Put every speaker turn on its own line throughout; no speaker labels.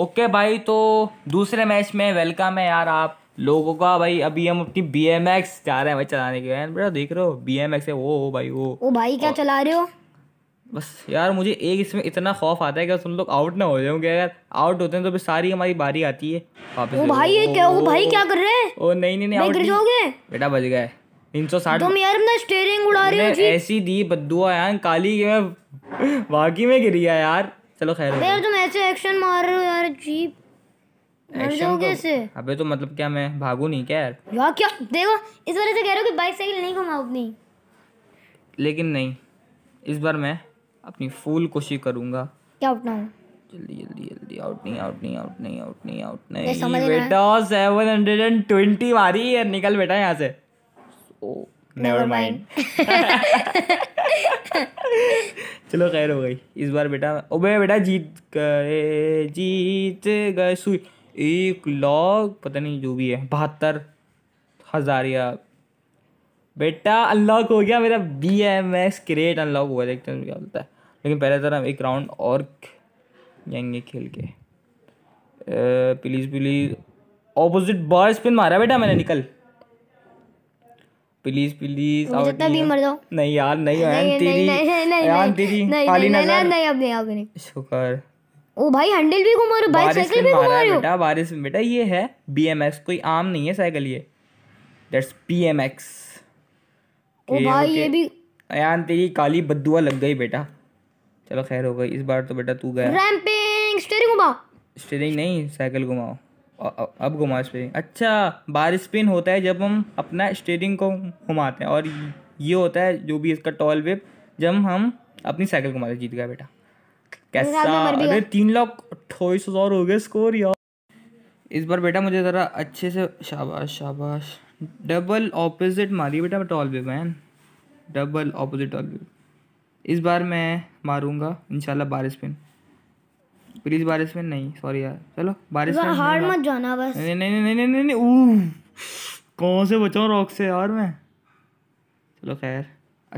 okay भाई तो दूसरे मैच में वेलकम है यार आप लोगों का भाई अभी हम अपनी बी एम एक्स जा रहे हैं भाई चलाने के यार बेटा देख रहे हो बी एम एक्स है वो हो भाई वो ओ भाई क्या चला रहे हो बस यार मुझे एक इसमें इतना खौफ आता है कि तुम लोग आउट ना हो जाओगे अगर आउट होते हैं तो फिर सारी हमारी बारी आती है वापस ओ भाई ये क्या ओ भाई क्या कर रहे हैं ओ नहीं नहीं नहीं आउट जाओगे बेटा बच गए तीन सौ साठ तुम यार अपना स्टेयरिंग उड़ा रहे हो ऐसी दी बद्दुआ यार काली के मैं बाकी में गिर गया यार चलो खैर अबे तुम ऐसे एक्शन मार रहे हो यार जीप
जाओगे ऐसे तो-
अबे तो मतलब क्या मैं भागू नहीं क्या यार या क्या देखो इस वजह से कह रहे हो कि बाइक साइकिल नहीं घुमाओ अपनी लेकिन नहीं इस बार मैं अपनी फुल कोशिश करूंगा क्या उठाऊं जल्दी जल्दी जल्दी आउट नहीं आउट नहीं आउट नहीं आउट नहीं आउट नहीं बेटा 720 मारी है निकल बेटा यहां से ओ नेवर माइंड चलो खैर हो गई इस बार बेटा ओबे बेटा जीत गए जीत गए सुई एक लाख पता नहीं जो भी है बहत्तर हज़ार या बेटा अनलॉक हो गया मेरा B M S crate unlock हुआ देखते हैं क्या बोलता है लेकिन पहले तरह तो हम एक राउंड और जाएंगे खेल के प्लीज़ प्लीज़ ऑपोजिट बार स्पिन मारा बेटा मैंने निकल प्लीज प्लीज आओ जितना भी मर जाओ नहीं यार नहीं नहीं नहीं आयन नहीं नहीं नजर नहीं अब नहीं अब नहीं शुक्र ओ भाई हैंडल भी घुमा रहे हो बाइक साइकिल भी घुमा रहे हो बेटा बारिश में बेटा ये है बीएमएक्स कोई आम नहीं है साइकिल ये दैट्स बीएमएक्स ओ भाई ये भी यार तेरी काली बद्दुआ लग गई बेटा चलो खैर हो गई इस बार तो बेटा तू गया रैंपिंग स्टीयरिंग घुमा स्टीयरिंग नहीं साइकिल घुमाओ अब घुमाओ स्टेयरिंग अच्छा बार स्पिन होता है जब हम अपना स्टेरिंग को घुमाते हैं और ये होता है जो भी इसका टॉल वेब जब हम अपनी साइकिल घुमाते जीत गया बेटा कैसा अरे तीन लाख अट्ठाईस हज़ार हो गया स्कोर यार इस बार बेटा मुझे ज़रा अच्छे से शाबाश शाबाश डबल ऑपोजिट मारी बेटा tall web man double opposite tall web इस बार मैं मारूंगा इंशाल्लाह बारिश स्पिन प्लीज बारिश में नहीं सॉरी यार चलो बारिश में हार मत जाना बस नहीं नहीं नहीं नहीं नहीं नहीं कौन से बचाऊँ रॉक से यार मैं चलो खैर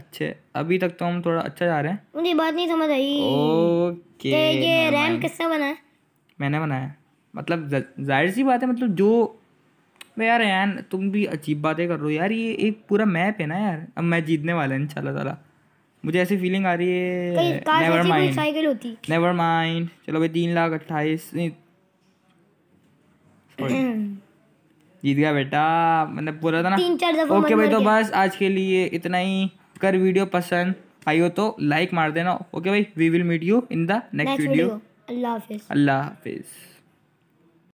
अच्छे अभी तक तो हम थोड़ा अच्छा जा रहे हैं मुझे बात नहीं समझ आई ओके तो ये रैम किसने बनाया मैंने बनाया मतलब जाहिर सी बात है मतलब जो मैं यार यार तुम भी अजीब बातें कर रहे हो यार ये एक पूरा मैप है ना यार अब मैं जीतने वाला है इन शाला मुझे ऐसी फीलिंग आ रही है नेवर माइंड साइकिल होती नेवर माइंड चलो भाई तीन लाख अट्ठाईस जीत गया बेटा मतलब पूरा था ना तीन चार दफा ओके भाई तो बस आज के लिए इतना ही कर वीडियो पसंद आई हो तो लाइक मार देना ओके भाई we will meet you in the next video अल्लाह हाफिज अल्लाह हाफिज